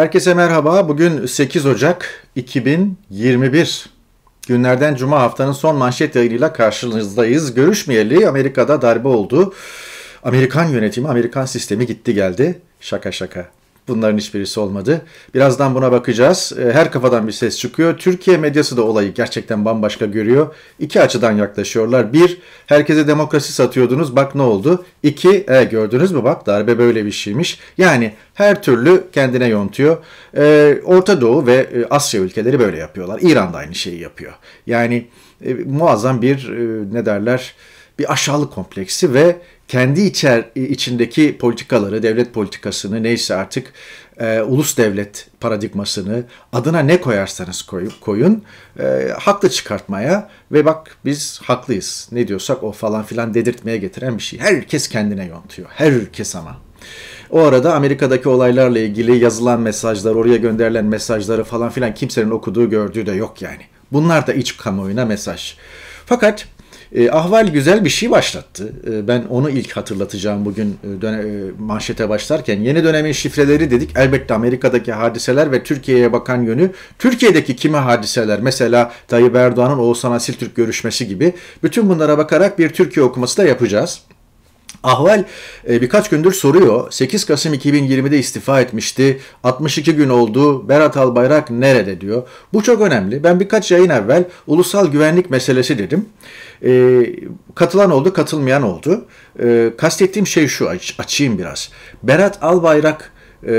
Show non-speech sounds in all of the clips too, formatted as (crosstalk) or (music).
Herkese merhaba. Bugün 8 Ocak 2021. Günlerden Cuma haftanın son manşet yayınıyla karşınızdayız. Görüşmeyeli Amerika'da darbe oldu. Amerikan yönetimi, Amerikan sistemi gitti geldi. Şaka şaka bunların hiçbirisi olmadı. Birazdan buna bakacağız. Ee, her kafadan bir ses çıkıyor. Türkiye medyası da olayı gerçekten bambaşka görüyor. İki açıdan yaklaşıyorlar. Bir, herkese demokrasi satıyordunuz bak ne oldu. İki, e, gördünüz mü bak darbe böyle bir şeymiş. Yani her türlü kendine yontuyor. E, Orta Doğu ve e, Asya ülkeleri böyle yapıyorlar. İran da aynı şeyi yapıyor. Yani e, muazzam bir e, ne derler bir aşağılık kompleksi ve kendi içer, içindeki politikaları, devlet politikasını neyse artık e, ulus devlet paradigmasını adına ne koyarsanız koyun e, haklı çıkartmaya ve bak biz haklıyız ne diyorsak o falan filan dedirtmeye getiren bir şey. Herkes kendine yontuyor. Herkes ama. O arada Amerika'daki olaylarla ilgili yazılan mesajlar, oraya gönderilen mesajları falan filan kimsenin okuduğu gördüğü de yok yani. Bunlar da iç kamuoyuna mesaj. Fakat e, Ahval güzel bir şey başlattı. E, ben onu ilk hatırlatacağım bugün e, döne, e, manşete başlarken. Yeni dönemin şifreleri dedik. Elbette Amerika'daki hadiseler ve Türkiye'ye bakan yönü. Türkiye'deki kime hadiseler? Mesela Tayyip Erdoğan'ın Oğuzhan Asil Türk görüşmesi gibi. Bütün bunlara bakarak bir Türkiye okuması da yapacağız. Ahval e, birkaç gündür soruyor. 8 Kasım 2020'de istifa etmişti. 62 gün oldu. Berat Albayrak nerede diyor. Bu çok önemli. Ben birkaç yayın evvel ulusal güvenlik meselesi dedim. E, katılan oldu, katılmayan oldu. E, kastettiğim şey şu, aç, açayım biraz. Berat Albayrak e,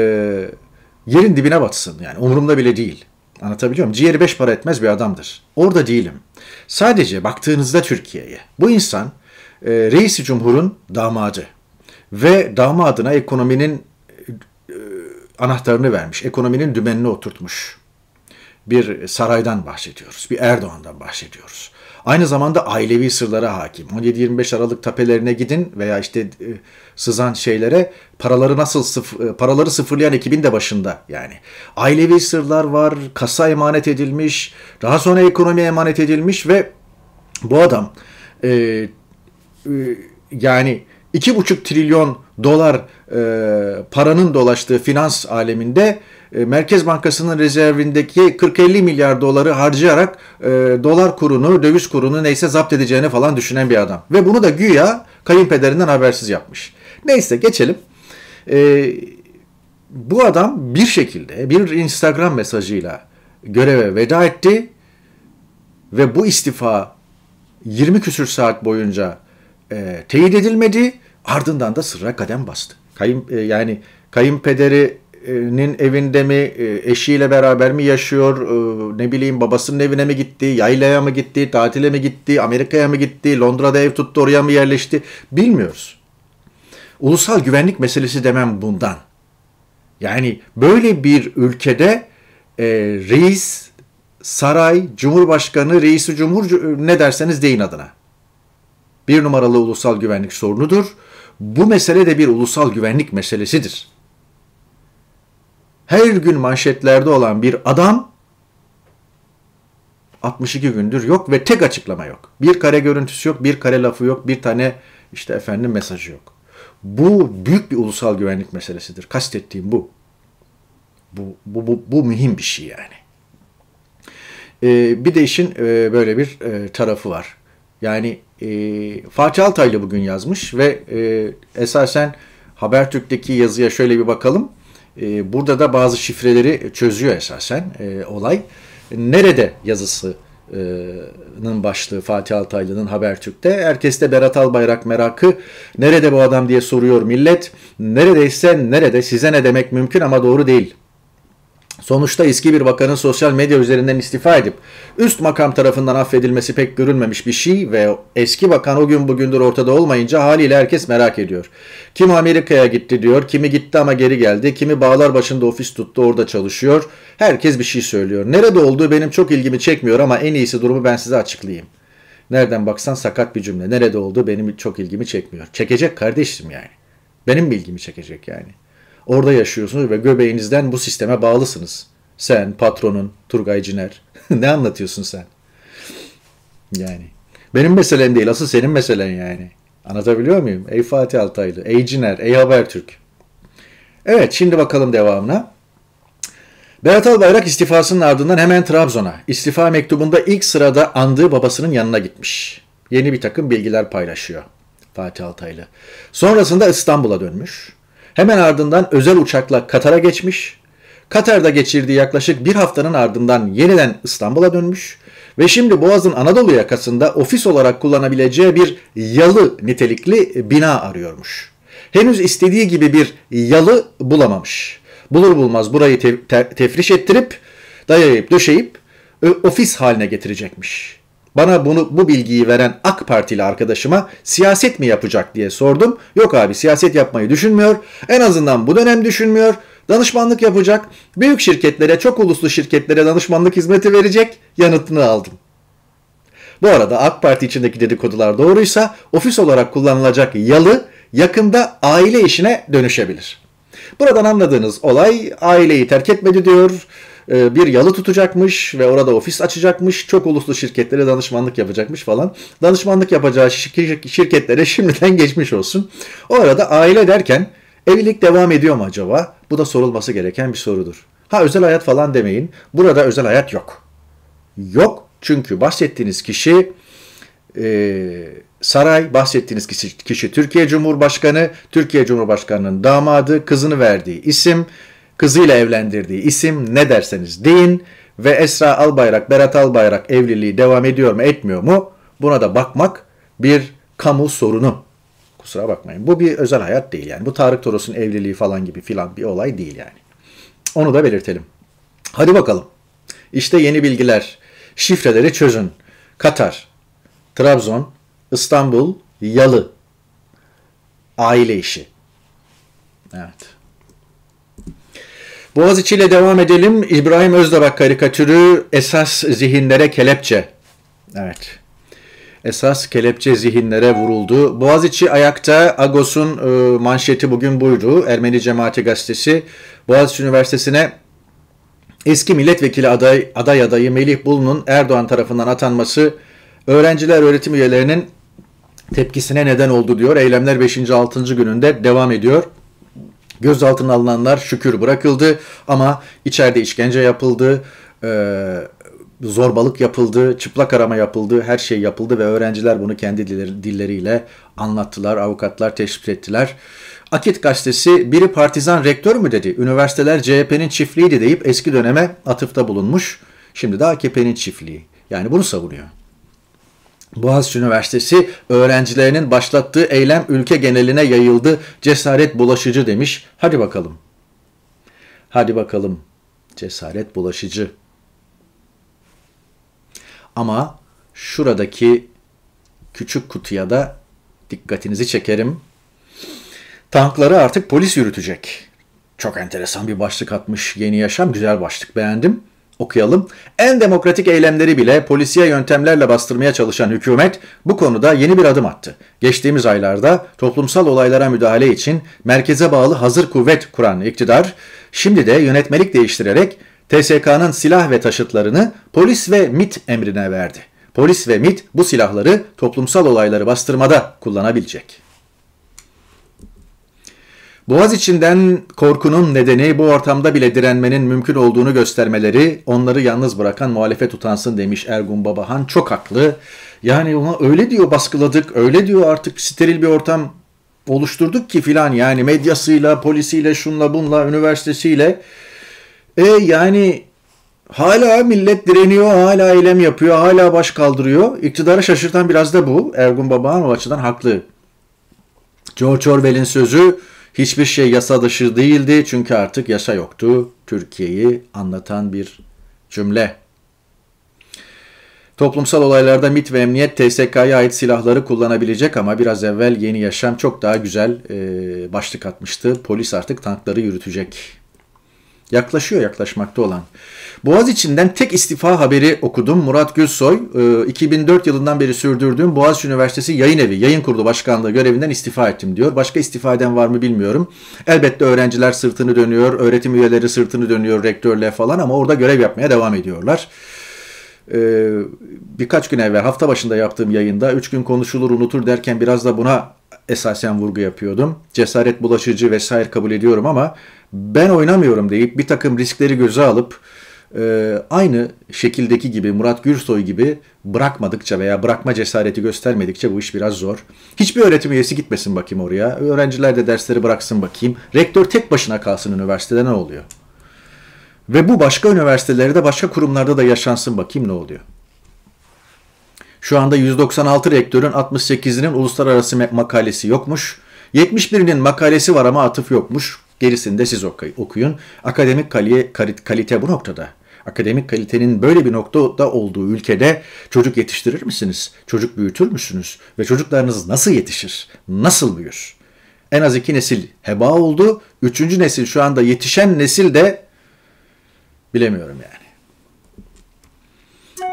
yerin dibine batsın. Yani umurumda bile değil. Anlatabiliyor muyum? Ciğeri beş para etmez bir adamdır. Orada değilim. Sadece baktığınızda Türkiye'ye bu insan e, reisi cumhurun damadı ve damadına ekonominin e, anahtarını vermiş, ekonominin dümenini oturtmuş bir saraydan bahsediyoruz, bir Erdoğan'dan bahsediyoruz. Aynı zamanda ailevi sırlara hakim. 17-25 Aralık tapelerine gidin veya işte e, sızan şeylere paraları nasıl sıf- e, paraları sıfırlayan ekibin de başında yani. Ailevi sırlar var, kasa emanet edilmiş, daha sonra ekonomiye emanet edilmiş ve bu adam e, ee, yani iki buçuk trilyon dolar e, paranın dolaştığı finans aleminde e, Merkez Bankası'nın rezervindeki 40-50 milyar doları harcayarak e, dolar kurunu, döviz kurunu neyse zapt edeceğini falan düşünen bir adam. Ve bunu da güya kayınpederinden habersiz yapmış. Neyse geçelim. E, bu adam bir şekilde bir Instagram mesajıyla göreve veda etti ve bu istifa 20 küsür saat boyunca e, teyit edilmedi. Ardından da sırra kadem bastı. Kayın, e, yani kayınpederinin evinde mi, e, eşiyle beraber mi yaşıyor, e, ne bileyim babasının evine mi gitti, yaylaya mı gitti, tatile mi gitti, Amerika'ya mı gitti, Londra'da ev tuttu, oraya mı yerleşti bilmiyoruz. Ulusal güvenlik meselesi demem bundan. Yani böyle bir ülkede e, reis, saray, cumhurbaşkanı, reisi cumhur ne derseniz deyin adına bir numaralı ulusal güvenlik sorunudur. Bu mesele de bir ulusal güvenlik meselesidir. Her gün manşetlerde olan bir adam 62 gündür yok ve tek açıklama yok. Bir kare görüntüsü yok, bir kare lafı yok, bir tane işte efendim mesajı yok. Bu büyük bir ulusal güvenlik meselesidir. Kastettiğim bu. Bu, bu, bu, bu mühim bir şey yani. Ee, bir de işin e, böyle bir e, tarafı var. Yani e, Fatih Altaylı bugün yazmış ve e, esasen Habertürk'teki yazıya şöyle bir bakalım. E, burada da bazı şifreleri çözüyor esasen e, olay. Nerede yazısının başlığı Fatih Altaylı'nın Habertürk'te. Herkeste Berat Albayrak merakı. Nerede bu adam diye soruyor millet. Neredeyse nerede size ne demek mümkün ama doğru değil Sonuçta eski bir bakanın sosyal medya üzerinden istifa edip üst makam tarafından affedilmesi pek görülmemiş bir şey ve eski bakan o gün bugündür ortada olmayınca haliyle herkes merak ediyor. Kim Amerika'ya gitti diyor, kimi gitti ama geri geldi, kimi bağlar başında ofis tuttu orada çalışıyor. Herkes bir şey söylüyor. Nerede olduğu benim çok ilgimi çekmiyor ama en iyisi durumu ben size açıklayayım. Nereden baksan sakat bir cümle. Nerede olduğu benim çok ilgimi çekmiyor. Çekecek kardeşim yani. Benim mi ilgimi çekecek yani? Orada yaşıyorsunuz ve göbeğinizden bu sisteme bağlısınız. Sen, patronun, Turgay Ciner. (laughs) ne anlatıyorsun sen? Yani. Benim meselem değil. Asıl senin meselen yani. Anlatabiliyor muyum? Ey Fatih Altaylı, ey Ciner, ey Habertürk. Evet şimdi bakalım devamına. Berat Albayrak istifasının ardından hemen Trabzon'a. İstifa mektubunda ilk sırada andığı babasının yanına gitmiş. Yeni bir takım bilgiler paylaşıyor Fatih Altaylı. Sonrasında İstanbul'a dönmüş. Hemen ardından özel uçakla Katar'a geçmiş. Katar'da geçirdiği yaklaşık bir haftanın ardından yeniden İstanbul'a dönmüş ve şimdi Boğaz'ın Anadolu yakasında ofis olarak kullanabileceği bir yalı nitelikli bina arıyormuş. Henüz istediği gibi bir yalı bulamamış. Bulur bulmaz burayı te- te- tefriş ettirip dayayıp döşeyip ofis haline getirecekmiş. Bana bunu bu bilgiyi veren AK Partili arkadaşıma siyaset mi yapacak diye sordum. Yok abi siyaset yapmayı düşünmüyor. En azından bu dönem düşünmüyor. Danışmanlık yapacak. Büyük şirketlere, çok uluslu şirketlere danışmanlık hizmeti verecek yanıtını aldım. Bu arada AK Parti içindeki dedikodular doğruysa ofis olarak kullanılacak yalı yakında aile işine dönüşebilir. Buradan anladığınız olay aileyi terk etmedi diyor. Ee, bir yalı tutacakmış ve orada ofis açacakmış. Çok uluslu şirketlere danışmanlık yapacakmış falan. Danışmanlık yapacağı şirketlere şimdiden geçmiş olsun. O arada aile derken evlilik devam ediyor mu acaba? Bu da sorulması gereken bir sorudur. Ha özel hayat falan demeyin. Burada özel hayat yok. Yok çünkü bahsettiğiniz kişi e, saray, bahsettiğiniz kişi, kişi Türkiye Cumhurbaşkanı, Türkiye Cumhurbaşkanı'nın damadı, kızını verdiği isim kızıyla evlendirdiği isim ne derseniz deyin ve Esra Albayrak, Berat Albayrak evliliği devam ediyor mu etmiyor mu buna da bakmak bir kamu sorunu. Kusura bakmayın. Bu bir özel hayat değil yani. Bu Tarık Toros'un evliliği falan gibi filan bir olay değil yani. Onu da belirtelim. Hadi bakalım. İşte yeni bilgiler. Şifreleri çözün. Katar, Trabzon, İstanbul, Yalı. Aile işi. Evet. Boğaziçi ile devam edelim. İbrahim Özdarak karikatürü esas zihinlere kelepçe. Evet. Esas kelepçe zihinlere vuruldu. Boğaziçi ayakta Agos'un e, manşeti bugün buydu. Ermeni Cemaati Gazetesi Boğaziçi Üniversitesi'ne eski milletvekili aday, aday adayı Melih Bulun'un Erdoğan tarafından atanması öğrenciler öğretim üyelerinin tepkisine neden oldu diyor. Eylemler 5. 6. gününde devam ediyor. Gözaltına alınanlar şükür bırakıldı ama içeride işkence yapıldı, e, zorbalık yapıldı, çıplak arama yapıldı, her şey yapıldı ve öğrenciler bunu kendi dilleriyle anlattılar, avukatlar teşvik ettiler. Akit gazetesi biri partizan rektör mü dedi, üniversiteler CHP'nin çiftliğiydi deyip eski döneme atıfta bulunmuş. Şimdi de AKP'nin çiftliği. Yani bunu savunuyor. Boğaziçi Üniversitesi öğrencilerinin başlattığı eylem ülke geneline yayıldı. Cesaret bulaşıcı demiş. Hadi bakalım. Hadi bakalım. Cesaret bulaşıcı. Ama şuradaki küçük kutuya da dikkatinizi çekerim. Tankları artık polis yürütecek. Çok enteresan bir başlık atmış Yeni Yaşam. Güzel başlık beğendim okuyalım. En demokratik eylemleri bile polisiye yöntemlerle bastırmaya çalışan hükümet bu konuda yeni bir adım attı. Geçtiğimiz aylarda toplumsal olaylara müdahale için merkeze bağlı hazır kuvvet kuran iktidar şimdi de yönetmelik değiştirerek TSK'nın silah ve taşıtlarını polis ve MIT emrine verdi. Polis ve MIT bu silahları toplumsal olayları bastırmada kullanabilecek. Boğaz içinden korkunun nedeni bu ortamda bile direnmenin mümkün olduğunu göstermeleri, onları yalnız bırakan muhalefet utansın demiş Ergun Babahan. Çok haklı. Yani ona öyle diyor baskıladık, öyle diyor artık steril bir ortam oluşturduk ki filan yani medyasıyla, polisiyle, şunla bunla, üniversitesiyle. E yani hala millet direniyor, hala eylem yapıyor, hala baş kaldırıyor. İktidarı şaşırtan biraz da bu. Ergun Babahan o açıdan haklı. George Orwell'in sözü Hiçbir şey yasa dışı değildi çünkü artık yasa yoktu. Türkiye'yi anlatan bir cümle. Toplumsal olaylarda MIT ve emniyet TSK'ya ait silahları kullanabilecek ama biraz evvel yeni yaşam çok daha güzel e, başlık atmıştı. Polis artık tankları yürütecek Yaklaşıyor yaklaşmakta olan. Boğaz içinden tek istifa haberi okudum. Murat Gülsoy 2004 e, yılından beri sürdürdüğüm Boğaziçi Üniversitesi Yayın Evi, Yayın Kurulu Başkanlığı görevinden istifa ettim diyor. Başka istifa eden var mı bilmiyorum. Elbette öğrenciler sırtını dönüyor, öğretim üyeleri sırtını dönüyor rektörle falan ama orada görev yapmaya devam ediyorlar. E, birkaç gün evvel hafta başında yaptığım yayında 3 gün konuşulur unutur derken biraz da buna esasen vurgu yapıyordum. Cesaret bulaşıcı vesaire kabul ediyorum ama ben oynamıyorum deyip bir takım riskleri göze alıp e, aynı şekildeki gibi Murat Gürsoy gibi bırakmadıkça veya bırakma cesareti göstermedikçe bu iş biraz zor. Hiçbir öğretim üyesi gitmesin bakayım oraya. Öğrenciler de dersleri bıraksın bakayım. Rektör tek başına kalsın üniversitede ne oluyor? Ve bu başka üniversitelerde, başka kurumlarda da yaşansın bakayım ne oluyor? Şu anda 196 rektörün 68'inin uluslararası makalesi yokmuş. 71'inin makalesi var ama atıf yokmuş. Gerisini de siz okuyun. Akademik kaliye, kalite bu noktada. Akademik kalitenin böyle bir noktada olduğu ülkede çocuk yetiştirir misiniz? Çocuk büyütür müsünüz? Ve çocuklarınız nasıl yetişir? Nasıl büyür? En az iki nesil heba oldu. Üçüncü nesil şu anda yetişen nesil de bilemiyorum yani.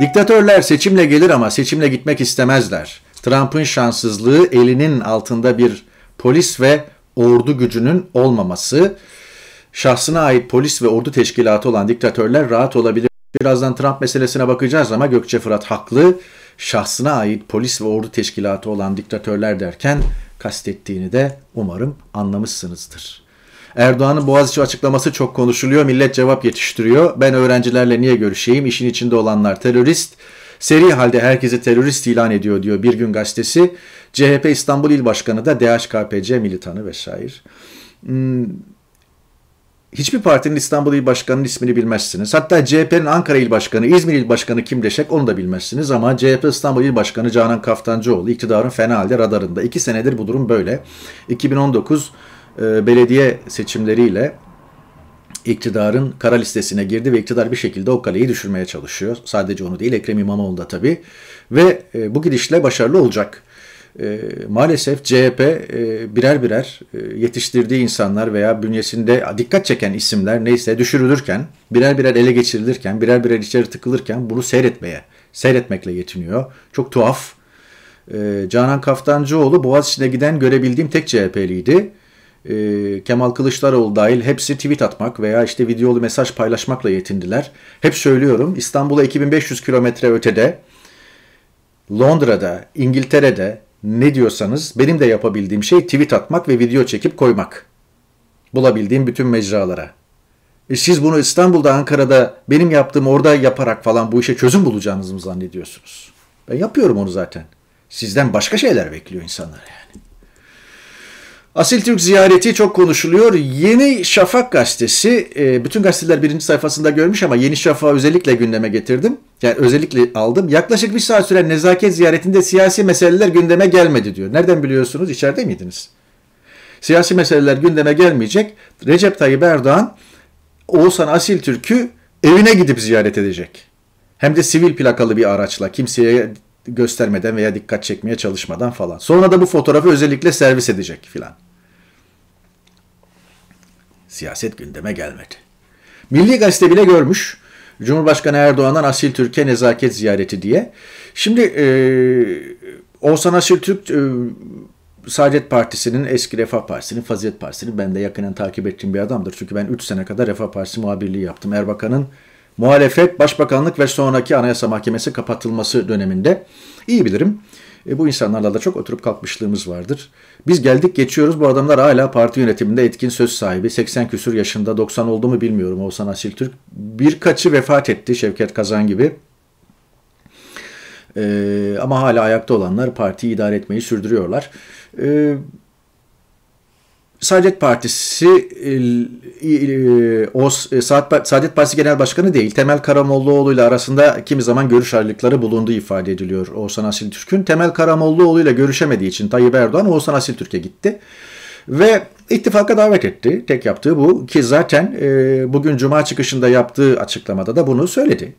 Diktatörler seçimle gelir ama seçimle gitmek istemezler. Trump'ın şanssızlığı elinin altında bir polis ve ordu gücünün olmaması, şahsına ait polis ve ordu teşkilatı olan diktatörler rahat olabilir. Birazdan Trump meselesine bakacağız ama Gökçe Fırat haklı. Şahsına ait polis ve ordu teşkilatı olan diktatörler derken kastettiğini de umarım anlamışsınızdır. Erdoğan'ın Boğaziçi açıklaması çok konuşuluyor. Millet cevap yetiştiriyor. Ben öğrencilerle niye görüşeyim? İşin içinde olanlar terörist. Seri halde herkesi terörist ilan ediyor diyor Bir Gün Gazetesi. CHP İstanbul İl Başkanı da DHKPC militanı ve şair. Hmm, hiçbir partinin İstanbul İl Başkanı'nın ismini bilmezsiniz. Hatta CHP'nin Ankara İl Başkanı, İzmir İl Başkanı kim deşek onu da bilmezsiniz. Ama CHP İstanbul İl Başkanı Canan Kaftancıoğlu iktidarın fena halde radarında. İki senedir bu durum böyle. 2019 e, belediye seçimleriyle iktidarın kara listesine girdi ve iktidar bir şekilde o kaleyi düşürmeye çalışıyor. Sadece onu değil Ekrem İmamoğlu da tabii. Ve e, bu gidişle başarılı olacak e, maalesef CHP e, birer birer e, yetiştirdiği insanlar veya bünyesinde dikkat çeken isimler neyse düşürülürken, birer birer ele geçirilirken, birer birer içeri tıkılırken bunu seyretmeye, seyretmekle yetiniyor. Çok tuhaf. E, Canan Kaftancıoğlu Boğaziçi'ne giden görebildiğim tek CHP'liydi. E, ee, Kemal Kılıçdaroğlu dahil hepsi tweet atmak veya işte videolu mesaj paylaşmakla yetindiler. Hep söylüyorum İstanbul'a 2500 kilometre ötede, Londra'da, İngiltere'de, ne diyorsanız benim de yapabildiğim şey tweet atmak ve video çekip koymak. Bulabildiğim bütün mecralara. E siz bunu İstanbul'da, Ankara'da benim yaptığım orada yaparak falan bu işe çözüm bulacağınızı mı zannediyorsunuz? Ben yapıyorum onu zaten. Sizden başka şeyler bekliyor insanlar yani. Asil Türk ziyareti çok konuşuluyor. Yeni Şafak gazetesi, e, bütün gazeteler birinci sayfasında görmüş ama Yeni Şafak'ı özellikle gündeme getirdim. Yani özellikle aldım. Yaklaşık bir saat süren nezaket ziyaretinde siyasi meseleler gündeme gelmedi diyor. Nereden biliyorsunuz? İçeride miydiniz? Siyasi meseleler gündeme gelmeyecek. Recep Tayyip Erdoğan, Oğuzhan Asil Türk'ü evine gidip ziyaret edecek. Hem de sivil plakalı bir araçla. Kimseye göstermeden veya dikkat çekmeye çalışmadan falan. Sonra da bu fotoğrafı özellikle servis edecek filan. Siyaset gündeme gelmedi. Milli Gazete bile görmüş. Cumhurbaşkanı Erdoğan'dan Asil Türkiye nezaket ziyareti diye. Şimdi e, Oğuzhan Asil Türk e, Saadet Partisi'nin eski Refah Partisi'nin, Fazilet Partisi'nin ben de yakından takip ettiğim bir adamdır. Çünkü ben 3 sene kadar Refah Partisi muhabirliği yaptım. Erbakan'ın muhalefet, başbakanlık ve sonraki anayasa mahkemesi kapatılması döneminde iyi bilirim. E, bu insanlarla da çok oturup kalkmışlığımız vardır. Biz geldik geçiyoruz bu adamlar hala parti yönetiminde etkin söz sahibi. 80 küsür yaşında 90 oldu mu bilmiyorum Oğuzhan Asil Türk. Birkaçı vefat etti Şevket Kazan gibi. E, ama hala ayakta olanlar partiyi idare etmeyi sürdürüyorlar. E, Saadet Partisi e, e, e, o Saadet Partisi Genel Başkanı değil, Temel Karamollaoğlu ile arasında kimi zaman görüş ayrılıkları bulunduğu ifade ediliyor Oğuzhan Asiltürk'ün. Temel Karamollaoğlu ile görüşemediği için Tayyip Erdoğan Oğuzhan Asiltürk'e gitti ve ittifaka davet etti. Tek yaptığı bu ki zaten bugün cuma çıkışında yaptığı açıklamada da bunu söyledi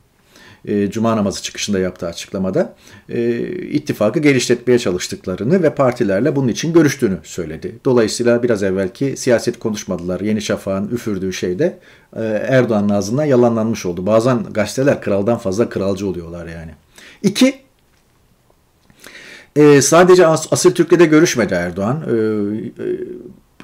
e, Cuma namazı çıkışında yaptığı açıklamada e, ittifakı geliştirmeye çalıştıklarını ve partilerle bunun için görüştüğünü söyledi. Dolayısıyla biraz evvelki siyaset konuşmadılar. Yeni Şafak'ın üfürdüğü şey de e, Erdoğan'ın ağzından yalanlanmış oldu. Bazen gazeteler kraldan fazla kralcı oluyorlar yani. İki, e, sadece As Asil Türkiye'de görüşmedi Erdoğan. E, e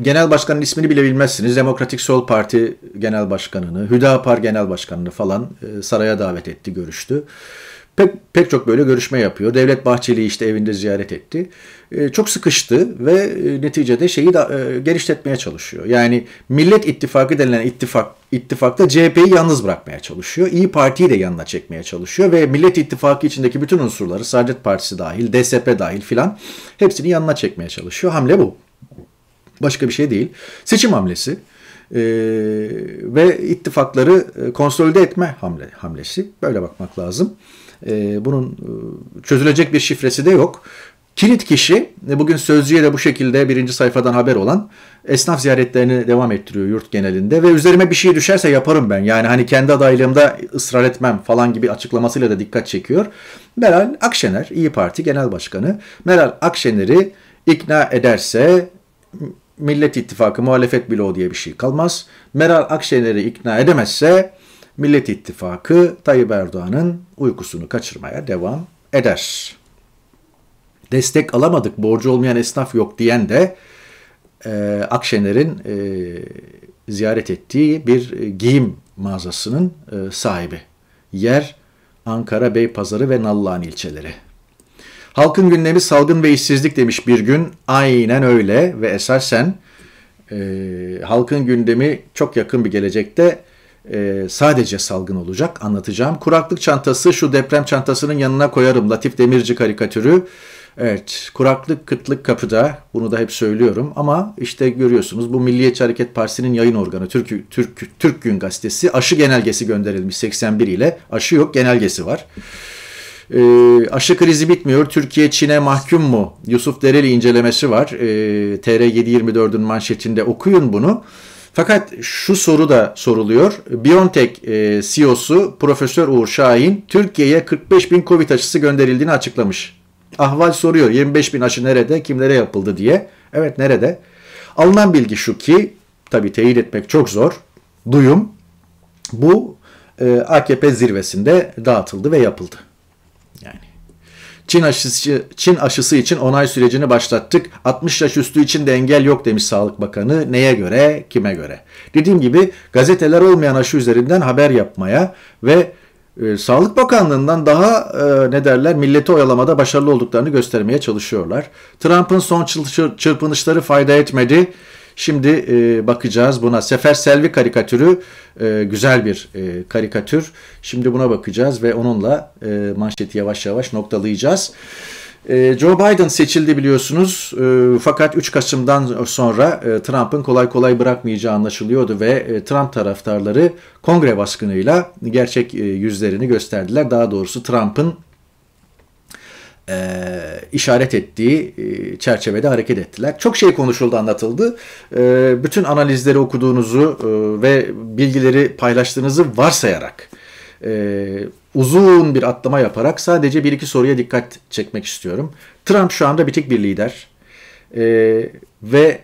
genel başkanın ismini bile bilmezsiniz. Demokratik Sol Parti genel başkanını, Hüdapar genel başkanını falan e, saraya davet etti, görüştü. Pek, pek çok böyle görüşme yapıyor. Devlet Bahçeli'yi işte evinde ziyaret etti. E, çok sıkıştı ve e, neticede şeyi da, genişletmeye çalışıyor. Yani Millet İttifakı denilen ittifak ittifakta CHP'yi yalnız bırakmaya çalışıyor. İyi Parti'yi de yanına çekmeye çalışıyor ve Millet İttifakı içindeki bütün unsurları Saadet Partisi dahil, DSP dahil filan hepsini yanına çekmeye çalışıyor. Hamle bu. Başka bir şey değil. Seçim hamlesi e, ve ittifakları e, konsolide etme hamle, hamlesi. Böyle bakmak lazım. Ee, e, bunun çözülecek bir şifresi de yok. Kilit kişi e, bugün Sözcü'ye de bu şekilde birinci sayfadan haber olan esnaf ziyaretlerini devam ettiriyor yurt genelinde ve üzerime bir şey düşerse yaparım ben. Yani hani kendi adaylığımda ısrar etmem falan gibi açıklamasıyla da dikkat çekiyor. Meral Akşener İyi Parti Genel Başkanı Meral Akşener'i ikna ederse Millet İttifakı muhalefet bloğu diye bir şey kalmaz. Meral Akşener'i ikna edemezse Millet İttifakı Tayyip Erdoğan'ın uykusunu kaçırmaya devam eder. Destek alamadık, borcu olmayan esnaf yok diyen de e, Akşener'in e, ziyaret ettiği bir giyim mağazasının e, sahibi. Yer Ankara Bey Beypazarı ve Nallıhan ilçeleri. Halkın gündemi salgın ve işsizlik demiş bir gün. Aynen öyle ve esasen e, halkın gündemi çok yakın bir gelecekte e, sadece salgın olacak anlatacağım. Kuraklık çantası şu deprem çantasının yanına koyarım Latif Demirci karikatürü. Evet kuraklık kıtlık kapıda bunu da hep söylüyorum ama işte görüyorsunuz bu Milliyetçi Hareket Partisi'nin yayın organı Türk, Türk, Türk Gün Gazetesi aşı genelgesi gönderilmiş 81 ile aşı yok genelgesi var. E, aşı krizi bitmiyor. Türkiye Çin'e mahkum mu? Yusuf Dereli incelemesi var. E, ee, TR724'ün manşetinde okuyun bunu. Fakat şu soru da soruluyor. BioNTech e, CEO'su Profesör Uğur Şahin Türkiye'ye 45 bin Covid aşısı gönderildiğini açıklamış. Ahval soruyor 25 bin aşı nerede, kimlere yapıldı diye. Evet nerede? Alınan bilgi şu ki, tabi teyit etmek çok zor, duyum bu e, AKP zirvesinde dağıtıldı ve yapıldı. Çin aşısı, Çin aşısı için onay sürecini başlattık. 60 yaş üstü için de engel yok demiş Sağlık Bakanı. Neye göre, kime göre? Dediğim gibi gazeteler olmayan aşı üzerinden haber yapmaya ve e, Sağlık Bakanlığı'ndan daha e, ne derler milleti oyalamada başarılı olduklarını göstermeye çalışıyorlar. Trump'ın son çırpınışları fayda etmedi. Şimdi e, bakacağız buna. Sefer Selvi karikatürü e, güzel bir e, karikatür. Şimdi buna bakacağız ve onunla e, manşeti yavaş yavaş noktalayacağız. E, Joe Biden seçildi biliyorsunuz e, fakat 3 Kasım'dan sonra e, Trump'ın kolay kolay bırakmayacağı anlaşılıyordu ve Trump taraftarları kongre baskınıyla gerçek yüzlerini gösterdiler. Daha doğrusu Trump'ın e, işaret ettiği e, çerçevede hareket ettiler. Çok şey konuşuldu, anlatıldı. E, bütün analizleri okuduğunuzu e, ve bilgileri paylaştığınızı varsayarak e, uzun bir atlama yaparak sadece bir iki soruya dikkat çekmek istiyorum. Trump şu anda bitik bir lider e, ve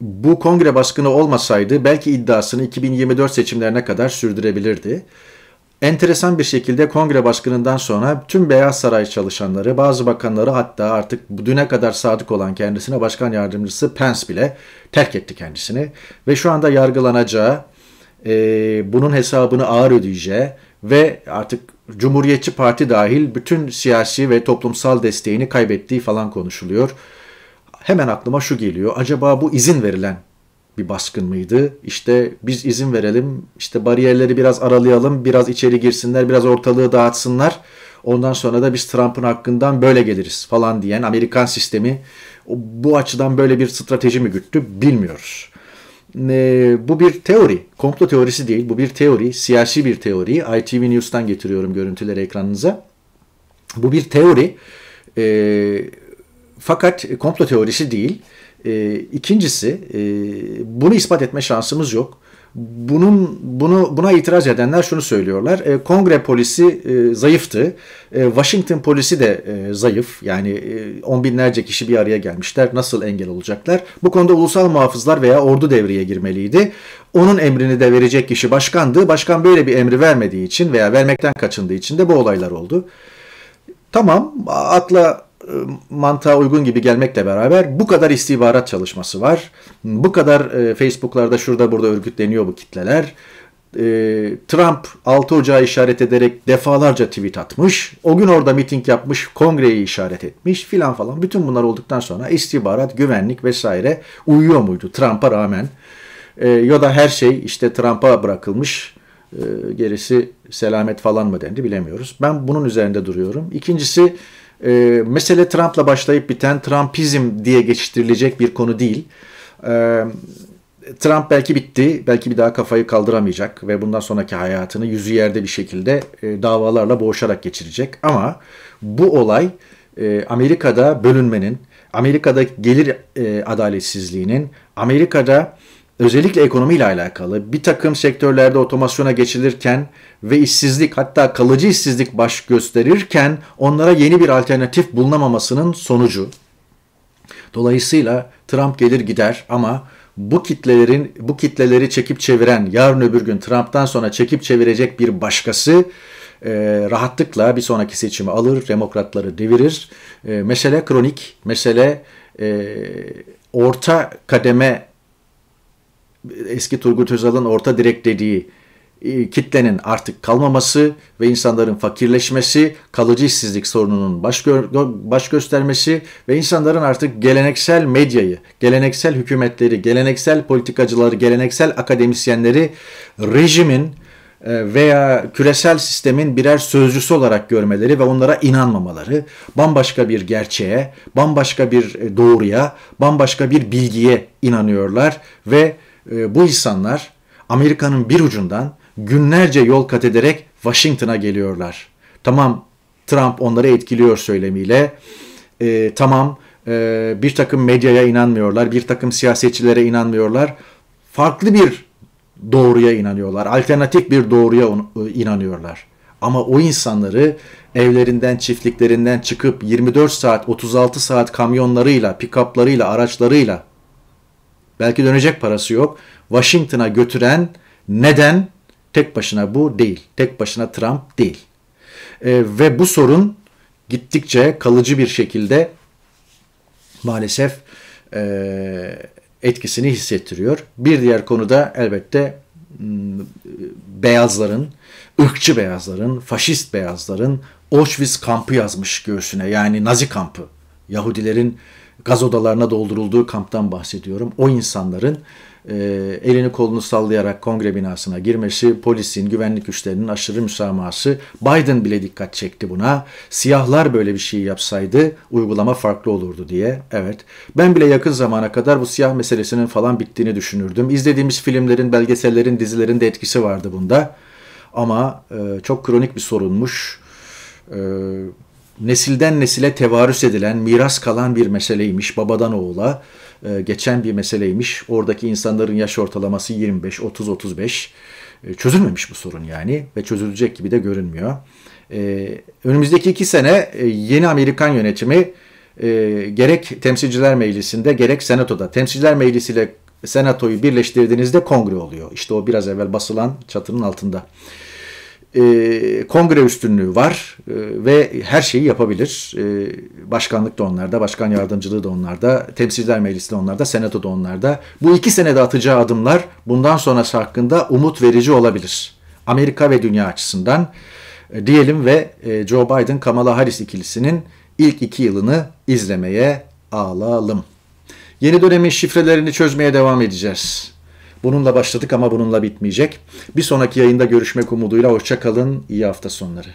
bu kongre baskını olmasaydı belki iddiasını 2024 seçimlerine kadar sürdürebilirdi. Enteresan bir şekilde kongre başkanından sonra tüm Beyaz Saray çalışanları, bazı bakanları hatta artık düne kadar sadık olan kendisine başkan yardımcısı Pence bile terk etti kendisini. Ve şu anda yargılanacağı, e, bunun hesabını ağır ödeyeceği ve artık Cumhuriyetçi Parti dahil bütün siyasi ve toplumsal desteğini kaybettiği falan konuşuluyor. Hemen aklıma şu geliyor, acaba bu izin verilen bir baskın mıydı? İşte biz izin verelim, işte bariyerleri biraz aralayalım, biraz içeri girsinler, biraz ortalığı dağıtsınlar. Ondan sonra da biz Trump'ın hakkından böyle geliriz falan diyen Amerikan sistemi bu açıdan böyle bir strateji mi güttü bilmiyoruz. bu bir teori, komplo teorisi değil, bu bir teori, siyasi bir teori. ITV News'tan getiriyorum görüntüleri ekranınıza. Bu bir teori fakat komplo teorisi değil. E, ikincisi e, bunu ispat etme şansımız yok. Bunun bunu buna itiraz edenler şunu söylüyorlar. E, Kongre polisi e, zayıftı. E, Washington polisi de e, zayıf. Yani e, on binlerce kişi bir araya gelmişler. Nasıl engel olacaklar? Bu konuda ulusal muhafızlar veya ordu devreye girmeliydi. Onun emrini de verecek kişi başkandı. Başkan böyle bir emri vermediği için veya vermekten kaçındığı için de bu olaylar oldu. Tamam atla e, mantığa uygun gibi gelmekle beraber bu kadar istihbarat çalışması var. Bu kadar e, Facebook'larda şurada burada örgütleniyor bu kitleler. E, Trump 6 Ocağı işaret ederek defalarca tweet atmış. O gün orada miting yapmış, kongreyi işaret etmiş filan falan. Bütün bunlar olduktan sonra istihbarat, güvenlik vesaire uyuyor muydu Trump'a rağmen? E, ya da her şey işte Trump'a bırakılmış e, gerisi selamet falan mı dendi bilemiyoruz. Ben bunun üzerinde duruyorum. İkincisi e, mesele Trump'la başlayıp biten Trumpizm diye geçiştirilecek bir konu değil. E, Trump belki bitti, belki bir daha kafayı kaldıramayacak ve bundan sonraki hayatını yüzü yerde bir şekilde e, davalarla boğuşarak geçirecek. Ama bu olay e, Amerika'da bölünmenin, Amerika'da gelir e, adaletsizliğinin, Amerika'da özellikle ekonomiyle alakalı bir takım sektörlerde otomasyona geçilirken ve işsizlik hatta kalıcı işsizlik baş gösterirken onlara yeni bir alternatif bulunamamasının sonucu. Dolayısıyla Trump gelir gider ama bu kitlelerin bu kitleleri çekip çeviren yarın öbür gün Trump'tan sonra çekip çevirecek bir başkası e, rahatlıkla bir sonraki seçimi alır, demokratları devirir. E, mesele kronik, mesele e, orta kademe eski Turgut Özal'ın orta direk dediği e, kitlenin artık kalmaması ve insanların fakirleşmesi, kalıcı işsizlik sorununun baş, gö baş göstermesi ve insanların artık geleneksel medyayı, geleneksel hükümetleri, geleneksel politikacıları, geleneksel akademisyenleri rejimin e, veya küresel sistemin birer sözcüsü olarak görmeleri ve onlara inanmamaları, bambaşka bir gerçeğe, bambaşka bir e, doğruya, bambaşka bir bilgiye inanıyorlar ve ee, bu insanlar Amerika'nın bir ucundan günlerce yol kat ederek Washington'a geliyorlar. Tamam Trump onları etkiliyor söylemiyle. E, tamam e, bir takım medyaya inanmıyorlar, bir takım siyasetçilere inanmıyorlar. Farklı bir doğruya inanıyorlar, alternatif bir doğruya e, inanıyorlar. Ama o insanları evlerinden, çiftliklerinden çıkıp 24 saat, 36 saat kamyonlarıyla, pikaplarıyla, araçlarıyla Belki dönecek parası yok. Washington'a götüren neden tek başına bu değil. Tek başına Trump değil. E, ve bu sorun gittikçe kalıcı bir şekilde maalesef e, etkisini hissettiriyor. Bir diğer konu da elbette hmm, beyazların, ırkçı beyazların, faşist beyazların Auschwitz kampı yazmış göğsüne yani Nazi kampı Yahudilerin gaz odalarına doldurulduğu kamptan bahsediyorum. O insanların e, elini kolunu sallayarak kongre binasına girmesi, polisin, güvenlik güçlerinin aşırı müsamahası, Biden bile dikkat çekti buna. Siyahlar böyle bir şey yapsaydı uygulama farklı olurdu diye. Evet, ben bile yakın zamana kadar bu siyah meselesinin falan bittiğini düşünürdüm. İzlediğimiz filmlerin, belgesellerin, dizilerin de etkisi vardı bunda. Ama e, çok kronik bir sorunmuş. E, nesilden nesile tevarüs edilen, miras kalan bir meseleymiş babadan oğula e, geçen bir meseleymiş. Oradaki insanların yaş ortalaması 25, 30, 35. E, çözülmemiş bu sorun yani ve çözülecek gibi de görünmüyor. E, önümüzdeki iki sene e, yeni Amerikan yönetimi e, gerek Temsilciler Meclisi'nde gerek Senato'da. Temsilciler meclisiyle Senato'yu birleştirdiğinizde kongre oluyor. İşte o biraz evvel basılan çatının altında e, kongre üstünlüğü var e, ve her şeyi yapabilir. E, başkanlık da onlarda, başkan yardımcılığı da onlarda, temsilciler meclisi de onlarda, senato da onlarda. Bu iki senede atacağı adımlar bundan sonrası hakkında umut verici olabilir. Amerika ve dünya açısından e, diyelim ve e, Joe Biden Kamala Harris ikilisinin ilk iki yılını izlemeye ağlalım. Yeni dönemin şifrelerini çözmeye devam edeceğiz. Bununla başladık ama bununla bitmeyecek. Bir sonraki yayında görüşmek umuduyla hoşça kalın. İyi hafta sonları.